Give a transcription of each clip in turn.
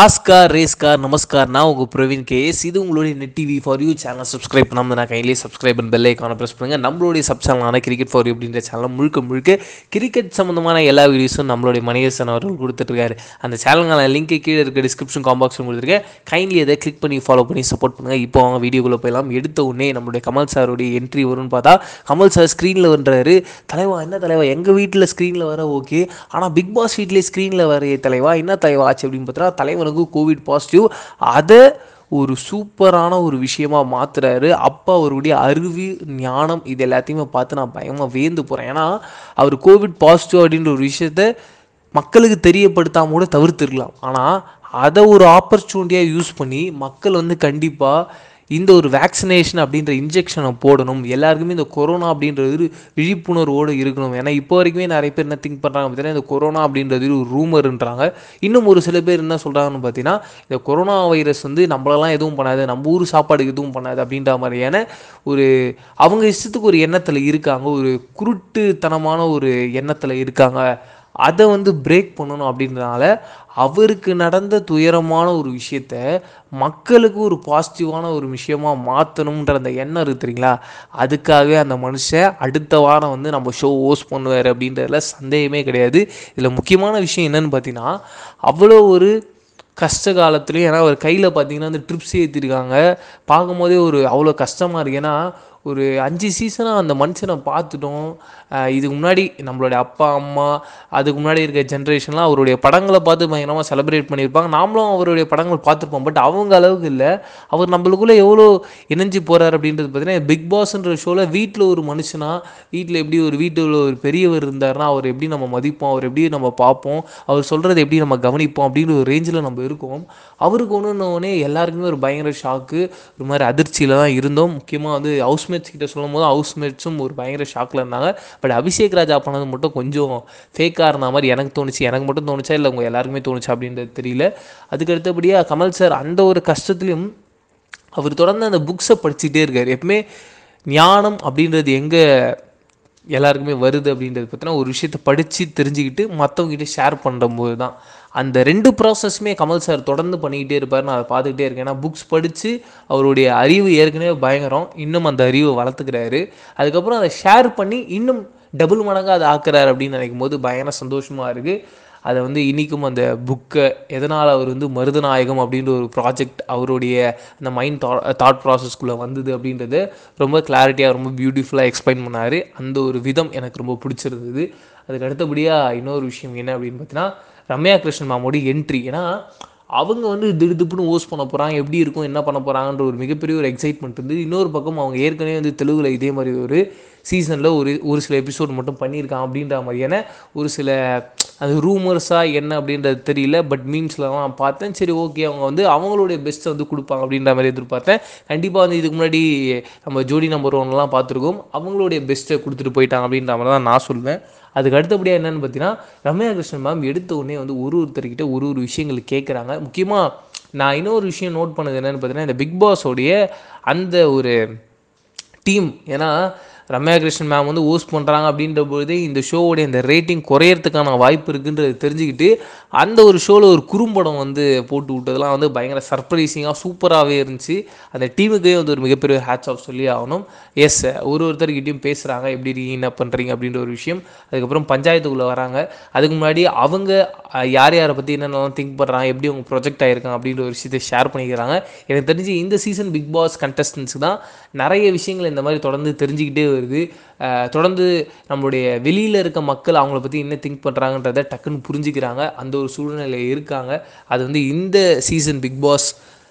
Oscar ரேஸ்கார் நமஸ்கார் நான் உங்கள் Praveen KS இது உங்களுடைய net TV for you channel subscribe பண்ணாமல் நான் கையிலேயே சப்ஸ்கிரைப் பண்ண பெல் ஐக்கான ப்ரெஸ் பண்ணுங்கள் நம்மளுடைய சப் சேனலான கிரிக்கெட் ஃபார் யூ அப்படின்ற சேனல் முழுக்க முழுக்க கிரிக்கெட் சம்மந்தமான எல்லா வீடியோஸும் நம்மளுடைய மணிகசன் அவர்கள் கொடுத்துட்ருக்காரு அந்த சேனலுக்கான லிங்க்கு கீழே இருக்க டிஸ்கிரிப்ஷன் காம்பாக்ஸும் கொடுத்துருக்கேன் கைண்ட்லி அதை கிளிக் பண்ணி ஃபாலோ பண்ணி சப்போர்ட் பண்ணுங்கள் இப்போ அவங்க வீடியோக்குள்ளே போயலாம் எடுத்த உடனே நம்மளுடைய கமல் சாருடைய என்ட்ரி வரும்னு பார்த்தா கமல் சார் ஸ்க்ரீனில் வந்துறாரு தலைவா என்ன தலைவா எங்கள் வீட்டில் ஸ்க்ரீனில் வர ஓகே ஆனால் பிக் பாஸ் வீட்லேயே ஸ்க்ரீனில் வரைய தலைவா என்ன தலைவா ஆச்சு அப்படின்னு பார்த்தா தலைவா இவனுக்கு கோவிட் பாசிட்டிவ் அதை ஒரு சூப்பரான ஒரு விஷயமா மாற்றுறாரு அப்போ அவருடைய அருவி ஞானம் இது எல்லாத்தையுமே பார்த்து நான் பயமாக வேந்து போகிறேன் ஏன்னா அவர் கோவிட் பாசிட்டிவ் அப்படின்ற ஒரு விஷயத்த மக்களுக்கு தெரியப்படுத்தாம கூட தவிர்த்துருக்கலாம் ஆனால் அதை ஒரு ஆப்பர்ச்சுனிட்டியாக யூஸ் பண்ணி மக்கள் வந்து கண்டிப்பாக இந்த ஒரு வேக்சினேஷன் அப்படின்ற இன்ஜெக்ஷனை போடணும் எல்லாருக்குமே இந்த கொரோனா அப்படின்றது ஒரு விழிப்புணர்வோடு இருக்கணும் ஏன்னா இப்போ வரைக்குமே நிறைய பேர் என்ன திங்க் பண்ணுறாங்க பார்த்தீங்கன்னா இந்த கொரோனா அப்படின்றது ஒரு ரூமருன்றாங்க இன்னும் ஒரு சில பேர் என்ன சொல்கிறாங்கன்னு பார்த்தீங்கன்னா இந்த கொரோனா வைரஸ் வந்து நம்மளெல்லாம் எதுவும் பண்ணாது நம்ம ஊர் சாப்பாடுக்கு எதுவும் பண்ணாது அப்படின்ற மாதிரியான ஒரு அவங்க இஷ்டத்துக்கு ஒரு எண்ணத்தில் இருக்காங்க ஒரு குருட்டுத்தனமான ஒரு எண்ணத்தில் இருக்காங்க அதை வந்து பிரேக் பண்ணணும் அப்படின்றனால அவருக்கு நடந்த துயரமான ஒரு விஷயத்த மக்களுக்கு ஒரு பாசிட்டிவான ஒரு விஷயமாக மாற்றணுன்ற அந்த எண்ணம் இருக்கு தெரியுங்களா அதுக்காகவே அந்த மனுஷன் அடுத்த வாரம் வந்து நம்ம ஷோ ஹோஸ்ட் பண்ணுவார் அப்படின்றதுல சந்தேகமே கிடையாது இதில் முக்கியமான விஷயம் என்னென்னு பார்த்தீங்கன்னா அவ்வளோ ஒரு கஷ்ட காலத்துலேயும் ஏன்னா அவர் கையில் பார்த்தீங்கன்னா அந்த ட்ரிப்ஸ் ஏற்றிருக்காங்க பார்க்கும்போதே ஒரு அவ்வளோ கஷ்டமாக இருக்குது ஏன்னா ஒரு அஞ்சு சீசனாக அந்த மனுஷனை பார்த்துட்டோம் இதுக்கு முன்னாடி நம்மளுடைய அப்பா அம்மா அதுக்கு முன்னாடி இருக்க ஜென்ரேஷன்லாம் அவருடைய படங்களை பார்த்து பயங்கரமாக செலிப்ரேட் பண்ணியிருப்பாங்க நாமளும் அவருடைய படங்கள் பார்த்துருப்போம் பட் அவங்க அளவுக்கு இல்லை அவர் நம்மளுக்குள்ளே எவ்வளோ இணைஞ்சு போகிறார் அப்படின்றது பார்த்தீங்கன்னா பிக் பாஸ்ன்ற ஷோவில் வீட்டில் ஒரு மனுஷனாக வீட்டில் எப்படி ஒரு வீட்டில் ஒரு பெரியவர் இருந்தார்னா அவர் எப்படி நம்ம மதிப்போம் அவர் எப்படி நம்ம பார்ப்போம் அவர் சொல்கிறது எப்படி நம்ம கவனிப்போம் அப்படின்ற ஒரு ரேஞ்சில் நம்ம இருக்கோம் அவருக்கு ஒன்று ஒன்று எல்லாருக்குமே ஒரு பயங்கர ஷாக்கு ஒரு மாதிரி அதிர்ச்சியில் தான் இருந்தோம் முக்கியமாக வந்து ஹவுஸ் ஹவுஸ்மேட்ஸ் கிட்ட சொல்லும் போது ஹவுஸ்மேட்ஸும் ஒரு பயங்கர ஷாக்கில் இருந்தாங்க பட் அபிஷேக் ராஜா பண்ணது மட்டும் கொஞ்சம் ஃபேக்காக இருந்த மாதிரி எனக்கு தோணுச்சு எனக்கு மட்டும் தோணுச்சா இல்லை உங்கள் எல்லாருக்குமே தோணுச்சா அப்படின்றது தெரியல அதுக்கு அடுத்தபடியாக கமல் சார் அந்த ஒரு கஷ்டத்துலையும் அவர் தொடர்ந்து அந்த புக்ஸை படிச்சுக்கிட்டே இருக்கார் எப்பவுமே ஞானம் அப்படின்றது எங்கே எல்லாருக்குமே வருது அப்படின்றது பார்த்தீங்கன்னா ஒரு விஷயத்தை படித்து தெரிஞ்சுக்கிட்டு மற்றவங்ககிட்ட ஷேர் பண்ணும்போது தான் அந்த ரெண்டு ப்ராசஸ்ஸுமே கமல் சார் தொடர்ந்து பண்ணிக்கிட்டே இருப்பார் நான் அதை பார்த்துக்கிட்டே இருக்கேன் ஏன்னா புக்ஸ் படித்து அவருடைய அறிவு ஏற்கனவே பயங்கரம் இன்னும் அந்த அறிவை வளர்த்துக்கிறாரு அதுக்கப்புறம் அதை ஷேர் பண்ணி இன்னும் டபுள் மடங்காக அதை ஆக்குறாரு அப்படின்னு நினைக்கும் போது பயங்கர சந்தோஷமாக இருக்குது அதை வந்து இன்றைக்கும் அந்த புக்கை எதனால் அவர் வந்து மருதநாயகம் அப்படின்ற ஒரு ப்ராஜெக்ட் அவருடைய அந்த மைண்ட் தாட் ப்ராசஸ்க்குள்ளே வந்தது அப்படின்றது ரொம்ப கிளாரிட்டியாக ரொம்ப பியூட்டிஃபுல்லாக எக்ஸ்பிளைன் பண்ணார் அந்த ஒரு விதம் எனக்கு ரொம்ப பிடிச்சிருந்தது அதுக்கு அடுத்தபடியாக இன்னொரு விஷயம் என்ன அப்படின்னு பார்த்தீங்கன்னா ரம்யா கிருஷ்ணன் மாமோடி என்ட்ரி ஏன்னா அவங்க வந்து திடுதுப்புன்னு ஓஸ் பண்ண போகிறாங்க எப்படி இருக்கும் என்ன பண்ண போகிறாங்கன்ற ஒரு மிகப்பெரிய ஒரு எக்ஸைட்மெண்ட் இருந்து இன்னொரு பக்கம் அவங்க ஏற்கனவே வந்து தெலுங்கில் இதே மாதிரி ஒரு சீசனில் ஒரு ஒரு சில எபிசோட் மட்டும் பண்ணியிருக்கான் அப்படின்ற மாதிரியான ஒரு சில அது ரூமர்ஸாக என்ன அப்படின்றது தெரியல பட் மீன்ஸ்லாம் நான் பார்த்தேன் சரி ஓகே அவங்க வந்து அவங்களுடைய பெஸ்ட்டை வந்து கொடுப்பாங்க அப்படின்ற மாதிரி எதிர்பார்த்தேன் கண்டிப்பாக வந்து இதுக்கு முன்னாடி நம்ம ஜோடி நம்பர் ஒன்லாம் பார்த்துருக்கோம் அவங்களுடைய பெஸ்ட்டை கொடுத்துட்டு போயிட்டாங்க அப்படின்ற மாதிரி தான் நான் சொல்வேன் அதுக்கு அடுத்தபடியாக என்னென்னு பார்த்தீங்கன்னா ரம்யா கிருஷ்ணன் மேம் எடுத்த உடனே வந்து ஒரு ஒருத்தர்கிட்ட ஒரு ஒரு விஷயங்கள் கேட்குறாங்க முக்கியமாக நான் இன்னொரு விஷயம் நோட் பண்ணது என்னென்னு பார்த்தீங்கன்னா இந்த பிக் பாஸோடைய அந்த ஒரு டீம் ஏன்னா ரம்யா கிருஷ்ணன் மேம் வந்து ஓஸ் பண்ணுறாங்க அப்படின்ற பொழுது இந்த ஷோவுடைய இந்த ரேட்டிங் குறையறதுக்கான வாய்ப்பு இருக்குன்றது தெரிஞ்சுக்கிட்டு அந்த ஒரு ஷோவில் ஒரு குறும்படம் வந்து போட்டு விட்டதெல்லாம் வந்து பயங்கர சர்ப்ரைசிங்காக சூப்பராகவே இருந்துச்சு அந்த டீமுக்கே வந்து ஒரு மிகப்பெரிய ஹேட்ச் ஆஃப் சொல்லி ஆகணும் எஸ் ஒரு ஒருத்தர்கிட்டையும் பேசுகிறாங்க எப்படி இருக்கீங்க என்ன பண்ணுறீங்க அப்படின்ற ஒரு விஷயம் அதுக்கப்புறம் பஞ்சாயத்துக்குள்ளே வராங்க அதுக்கு முன்னாடி அவங்க யார் யாரை பற்றி என்னென்ன திங்க் பண்ணுறாங்க எப்படி அவங்க ப்ரொஜெக்ட் ஆகிருக்காங்க அப்படின்ற ஒரு விஷயத்தை ஷேர் பண்ணிக்கிறாங்க எனக்கு தெரிஞ்சு இந்த சீசன் பிக் பாஸ் கண்டஸ்டன்ஸுக்கு தான் நிறைய விஷயங்கள் இந்த மாதிரி தொடர்ந்து தெரிஞ்சுக்கிட்டே வருது தொடர்ந்து நம்மளுடைய வெளியில் இருக்க மக்கள் அவங்கள பற்றி என்ன திங்க் பண்ணுறாங்கன்றத டக்குன்னு புரிஞ்சுக்கிறாங்க அந்த ஒரு சூழ்நிலையில் இருக்காங்க அது வந்து இந்த சீசன் பிக் பாஸ்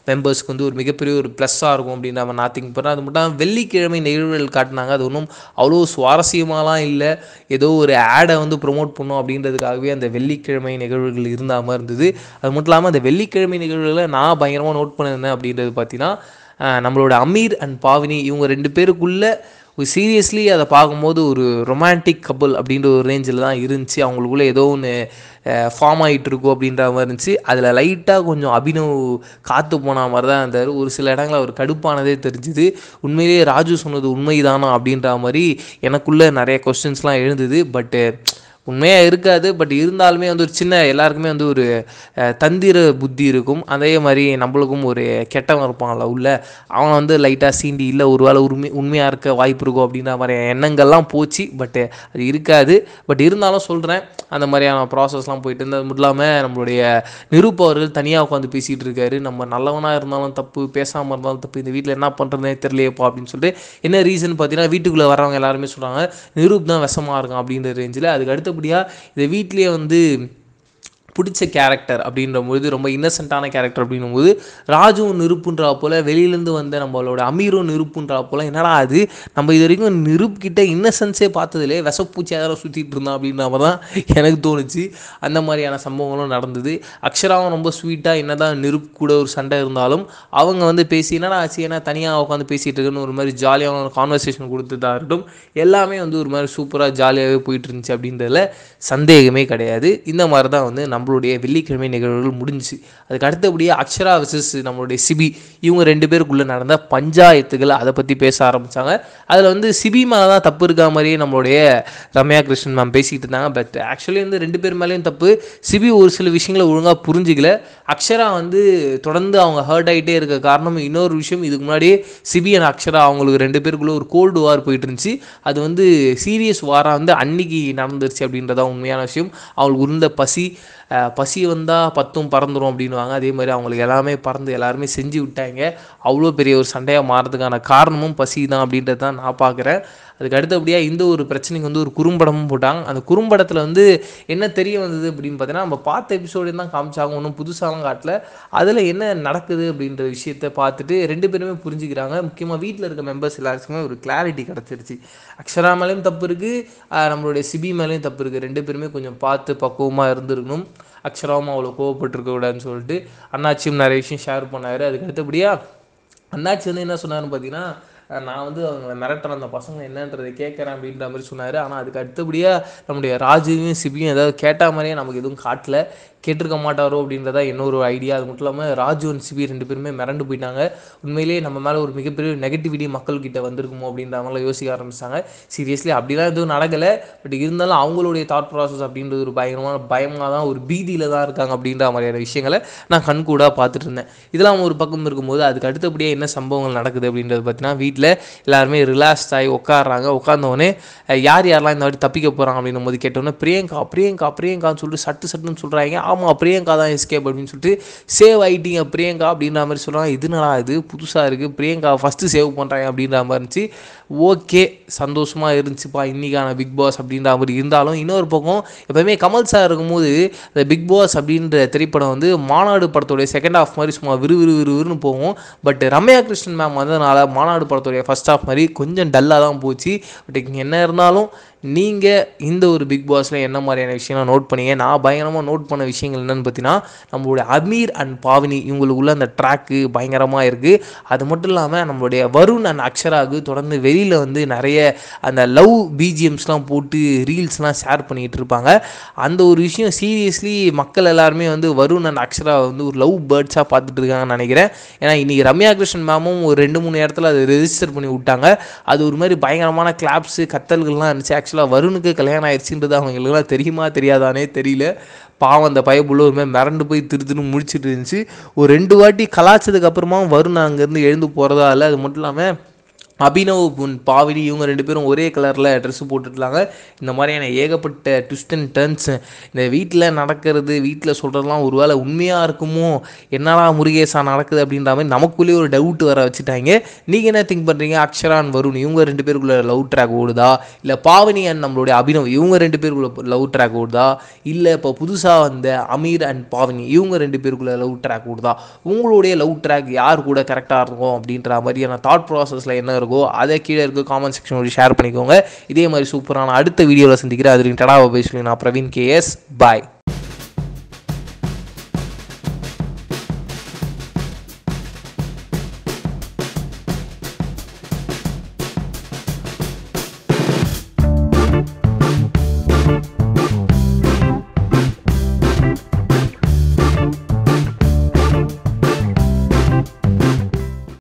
மெம்பர்ஸ்க்கு வந்து ஒரு மிகப்பெரிய ஒரு ப்ளஸ்ஸாக இருக்கும் அப்படின்னு நம்ம நான் திங்க் பண்ணுறேன் அது மட்டும் வெள்ளிக்கிழமை நிகழ்வுகள் காட்டினாங்க அது ஒன்றும் அவ்வளோ சுவாரஸ்யமாலாம் இல்லை ஏதோ ஒரு ஆடை வந்து ப்ரொமோட் பண்ணும் அப்படின்றதுக்காகவே அந்த வெள்ளிக்கிழமை நிகழ்வுகள் இருந்தால் மாதிரி இருந்தது அது மட்டும் இல்லாமல் அந்த வெள்ளிக்கிழமை நிகழ்வுகளை நான் பயங்கரமாக நோட் பண்ணியிருந்தேன் அப்படின்றது பார்த்தீங்கன்னா நம்மளோட அமீர் அண்ட் பாவினி இவங்க ரெண்டு பேருக்குள்ளே சீரியஸ்லி அதை பார்க்கும்போது ஒரு ரொமான்டிக் கபுல் அப்படின்ற ஒரு ரேஞ்சில் தான் இருந்துச்சு அவங்களுக்குள்ளே ஏதோ ஒன்று ஃபார்ம் ஆகிட்டு இருக்கோ அப்படின்ற மாதிரி இருந்துச்சு அதில் லைட்டாக கொஞ்சம் அபினவ் காத்து போன மாதிரி தான் இருந்தார் ஒரு சில இடங்களில் அவர் கடுப்பானதே தெரிஞ்சுது உண்மையிலேயே ராஜு சொன்னது உண்மைதானா அப்படின்ற மாதிரி எனக்குள்ளே நிறைய கொஸ்டின்ஸ்லாம் எழுந்தது பட்டு உண்மையாக இருக்காது பட் இருந்தாலுமே வந்து ஒரு சின்ன எல்லாருக்குமே வந்து ஒரு தந்திர புத்தி இருக்கும் அதே மாதிரி நம்மளுக்கும் ஒரு கெட்டவன் இருப்பான்ல உள்ள அவனை வந்து லைட்டாக சீண்டி இல்லை ஒரு வேளை உண்மை உண்மையாக இருக்க வாய்ப்பு இருக்கும் அப்படின்ற மாதிரி எண்ணங்கள்லாம் போச்சு பட்டு அது இருக்காது பட் இருந்தாலும் சொல்கிறேன் அந்த மாதிரியான ப்ராசஸ்லாம் போயிட்டு இருந்தது மட்டும் இல்லாமல் நம்மளுடைய நிருப்பவர்கள் தனியாக உட்காந்து பேசிகிட்டு இருக்காரு நம்ம நல்லவனாக இருந்தாலும் தப்பு பேசாமல் இருந்தாலும் தப்பு இந்த வீட்டில் என்ன பண்ணுறதுனே தெரியலையப்பா அப்படின்னு சொல்லிட்டு என்ன ரீசன் பார்த்தீங்கன்னா வீட்டுக்குள்ளே வரவங்க எல்லாருமே சொல்கிறாங்க நிரூப் தான் விஷமாக இருக்கும் அப்படின்ற ரேஞ்சில் அதுக்கு அடுத்து அடுத்தபடியாக இதை வீட்டிலேயே வந்து பிடிச்ச கேரக்டர் அப்படின்ற போது ரொம்ப இன்னசென்ட்டான கேரக்டர் அப்படின்னும் போது ராஜுவும் நிருப்புன்றா போல் வெளியிலேருந்து வந்த நம்மளோட அமீரும் நிருப்புன்றா போல் என்னடா அது நம்ம இது வரைக்கும் நிருப்கிட்ட இன்னசென்ஸே பார்த்ததுலே விசப்பூச்சி யாரும் சுற்றிட்டு இருந்தான் அப்படின்ற மாதிரி தான் எனக்கு தோணுச்சு அந்த மாதிரியான சம்பவங்களும் நடந்தது அக்ஷராவும் ரொம்ப ஸ்வீட்டாக என்ன தான் நிருப் கூட ஒரு சண்டை இருந்தாலும் அவங்க வந்து பேசி என்னடா ஆச்சு ஏன்னா தனியாக உட்காந்து பேசிகிட்டு இருக்குன்னு ஒரு மாதிரி ஜாலியான ஒரு கான்வர்சேஷன் கொடுத்ததாக இருக்கட்டும் எல்லாமே வந்து ஒரு மாதிரி சூப்பராக ஜாலியாகவே போயிட்டு இருந்துச்சு அப்படின்றதுல சந்தேகமே கிடையாது இந்த மாதிரி தான் வந்து நம்ம நம்மளுடைய வெள்ளிக்கிழமை நிகழ்வுகள் முடிஞ்சு அதுக்கு அடுத்தபடியே அக்ஷரா விசஸ் நம்மளுடைய சிபி இவங்க ரெண்டு பேருக்குள்ளே நடந்த பஞ்சாயத்துகள் அதை பற்றி பேச ஆரம்பித்தாங்க அதில் வந்து சிபி மேலே தான் தப்பு இருக்கா மாதிரியே நம்மளுடைய ரம்யா கிருஷ்ணன் மேம் பேசிக்கிட்டு இருந்தாங்க பட் ஆக்சுவலி வந்து ரெண்டு பேர் மேலேயும் தப்பு சிபி ஒரு சில விஷயங்களை ஒழுங்காக புரிஞ்சிக்கல அக்ஷரா வந்து தொடர்ந்து அவங்க ஹர்ட் ஆகிட்டே இருக்க காரணம் இன்னொரு விஷயம் இதுக்கு முன்னாடியே சிபி அண்ட் அக்ஷரா அவங்களுக்கு ரெண்டு பேருக்குள்ளே ஒரு கோல்டு வார் போயிட்டு இருந்துச்சு அது வந்து சீரியஸ் வாராக வந்து அன்னைக்கு நடந்துருச்சு அப்படின்றதான் உண்மையான விஷயம் அவங்களுக்கு உருந்த பசி பசி வந்தால் பத்தும் பறந்துடும் அப்படின்வாங்க அதே மாதிரி அவங்களுக்கு எல்லாமே பறந்து எல்லாருமே செஞ்சு விட்டாங்க அவ்வளோ பெரிய ஒரு சண்டையாக மாறதுக்கான காரணமும் பசி தான் அப்படின்றது தான் நான் பார்க்குறேன் அதுக்கு அடுத்தபடியாக இந்த ஒரு பிரச்சனைக்கு வந்து ஒரு குறும்படமும் போட்டாங்க அந்த குறும்படத்தில் வந்து என்ன தெரிய வந்தது அப்படின்னு பார்த்தீங்கன்னா நம்ம பார்த்த எபிசோடு தான் காமிச்சாங்க ஒன்றும் புதுசாகவும் காட்டல அதில் என்ன நடக்குது அப்படின்ற விஷயத்த பார்த்துட்டு ரெண்டு பேருமே புரிஞ்சுக்கிறாங்க முக்கியமாக வீட்டில் இருக்க மெம்பர்ஸ் எல்லாருக்குமே ஒரு கிளாரிட்டி கிடச்சிருச்சு அக்ஷரா மேலேயும் தப்பு இருக்குது நம்மளுடைய சிபி மேலேயும் தப்பு இருக்குது ரெண்டு பேருமே கொஞ்சம் பார்த்து பக்குவமாக இருந்திருக்கணும் அக்ஷராவும் அவ்வளோ கோவப்பட்டிருக்க கூடாதுன்னு சொல்லிட்டு அண்ணாச்சியும் நிறைய விஷயம் ஷேர் பண்ணார் அதுக்கு அடுத்தபடியாக அண்ணாச்சி வந்து என்ன சொன்னார்னு பார்த்தீங்கன்னா நான் வந்து அவங்க மிரட்டுற அந்த பசங்க என்னன்றதை கேட்குறேன் அப்படின்ற மாதிரி சொன்னார் ஆனால் அதுக்கு அடுத்தபடியாக நம்முடைய ராஜுவையும் சிபியும் ஏதாவது கேட்ட மாதிரியே நமக்கு எதுவும் காட்டல கேட்டிருக்க மாட்டாரோ அப்படின்றதா இன்னொரு ஐடியா அது மட்டும் இல்லாமல் அண்ட் சிபி ரெண்டு பேருமே மிரண்டு போயிட்டாங்க உண்மையிலேயே நம்ம மேலே ஒரு மிகப்பெரிய நெகட்டிவிட்டி மக்கள்கிட்ட வந்திருக்குமோ அப்படின்ற அவங்கள யோசிக்க ஆரம்பிச்சாங்க சீரியஸ்லி அப்படிலாம் எதுவும் நடக்கலை பட் இருந்தாலும் அவங்களுடைய தாட் ப்ராசஸ் அப்படின்றது ஒரு பயங்கரமான பயமாக தான் ஒரு பீதியில் தான் இருக்காங்க அப்படின்ற மாதிரியான விஷயங்களை நான் கண்கூடாக பார்த்துட்டு இருந்தேன் இதெல்லாம் ஒரு பக்கம் இருக்கும்போது அதுக்கு அடுத்தபடியாக என்ன சம்பவங்கள் நடக்குது அப்படின்றது பார்த்தீங்கன்னா வீட்டில் எல்லாருமே ரிலாக்ஸ்ட் ஆகி உட்காடுறாங்க உட்காந்தவொடனே யார் யாரெல்லாம் இந்த வாட்டி தப்பிக்க போகிறாங்க அப்படின்னும் போது கேட்டோன்னே பிரியங்கா பிரியங்கா பிரியங்கான்னு சொல்லிட்டு சட்டு சட்டுன்னு சொல்கிறாங்க ஆமாம் பிரியங்கா தான் எஸ்கேப் அப்படின்னு சொல்லிட்டு சேவ் ஆகிட்டீங்க பிரியங்கா அப்படின்ற மாதிரி சொல்கிறாங்க நல்லா இது புதுசாக இருக்குது பிரியங்கா ஃபஸ்ட்டு சேவ் பண்ணுறாங்க அப்படின்ற மாதிரி இருந்துச்சு ஓகே சந்தோஷமாக இருந்துச்சுப்பா இன்றைக்கான பிக் பாஸ் அப்படின்ற மாதிரி இருந்தாலும் இன்னொரு பக்கம் எப்போயுமே கமல் சார் இருக்கும்போது இந்த பிக் பாஸ் அப்படின்ற திரைப்படம் வந்து மாநாடு படத்தோடைய செகண்ட் ஹாஃப் மாதிரி சும்மா விறுவிறு விறுவிறுன்னு போகும் பட் ரம்யா கிருஷ்ணன் மேம் வந்ததுனால மாநாடு படத்தோடைய ஃபஸ்ட் ஹாஃப் மாதிரி கொஞ்சம் டல்லாக தான் போச்சு பட் என்ன இருந்தாலும் நீங்கள் இந்த ஒரு பிக் பாஸில் என்ன மாதிரியான விஷயம்லாம் நோட் பண்ணீங்க நான் பயங்கரமாக நோட் பண்ண விஷயங்கள் என்னென்னு பார்த்தீங்கன்னா நம்மளுடைய அமீர் அண்ட் பாவினி இவங்களுக்குள்ள அந்த ட்ராக்கு பயங்கரமாக இருக்குது அது மட்டும் இல்லாமல் நம்மளுடைய வருண் அண்ட் அக்ஷராவுக்கு தொடர்ந்து வெளியில் வந்து நிறைய அந்த லவ் பிஜிஎம்ஸ்லாம் போட்டு ரீல்ஸ்லாம் ஷேர் பண்ணிகிட்டு இருப்பாங்க அந்த ஒரு விஷயம் சீரியஸ்லி மக்கள் எல்லாருமே வந்து வருண் அண்ட் அக்ஷரா வந்து ஒரு லவ் பேர்ட்ஸாக பார்த்துட்டு இருக்காங்கன்னு நினைக்கிறேன் ஏன்னா இன்றைக்கி ரம்யா கிருஷ்ணன் மேமும் ஒரு ரெண்டு மூணு இடத்துல அதை ரெஜிஸ்டர் பண்ணி விட்டாங்க அது ஒரு மாதிரி பயங்கரமான கிளாப்ஸு கத்தல்கள்லாம் இருந்துச்சு ஆக்சுவலாக வருணுக்கு கல்யாணம் ஆயிடுச்சுன்றது அவங்களுக்குலாம் தெரியுமா தெரியாதானே தெரியல பாவம் அந்த பயப்புள்ள ஒரு மாதிரி மிரண்டு போய் திரு திரு முடிச்சுட்டு இருந்துச்சு ஒரு ரெண்டு வாட்டி கலாச்சதுக்கு அப்புறமா வருண் அங்கேருந்து எழுந்து போகிறதா இல்லை அது மட்டும் இல்லாமல் அபினவ் புன் பாவிலி இவங்க ரெண்டு பேரும் ஒரே கலரில் ட்ரெஸ்ஸு போட்டுருக்காங்க இந்த மாதிரியான ஏகப்பட்ட ட்விஸ்ட் அண்ட் டர்ன்ஸ் இந்த வீட்டில் நடக்கிறது வீட்டில் சொல்கிறதுலாம் ஒரு வேலை உண்மையாக இருக்குமோ என்னடா முருகேசா நடக்குது அப்படின்ற மாதிரி நமக்குள்ளேயே ஒரு டவுட் வர வச்சுட்டாங்க நீங்கள் என்ன திங்க் பண்ணுறீங்க அக்ஷரான் வருண் இவங்க ரெண்டு பேருக்குள்ளே லவ் ட்ராக் ஓடுதா இல்லை பாவினி அண்ட் நம்மளுடைய அபினவ் இவங்க ரெண்டு பேருக்குள்ள லவ் ட்ராக் ஓடுதா இல்லை இப்போ புதுசாக வந்த அமீர் அண்ட் பாவினி இவங்க ரெண்டு பேருக்குள்ளே லவ் ட்ராக் ஓடுதா உங்களுடைய லவ் ட்ராக் யார் கூட கரெக்டாக இருக்கும் அப்படின்ற மாதிரியான தாட் ப்ராசஸில் என்ன இருக்கும் இருக்கோ அதை கீழே இருக்க காமெண்ட் செக்ஷன் வழி ஷேர் பண்ணிக்கோங்க இதே மாதிரி சூப்பரான அடுத்த வீடியோவில் சந்திக்கிறேன் அது டடாவை பேசுகிறேன் நான் பிரவீன் கே எஸ் பாய்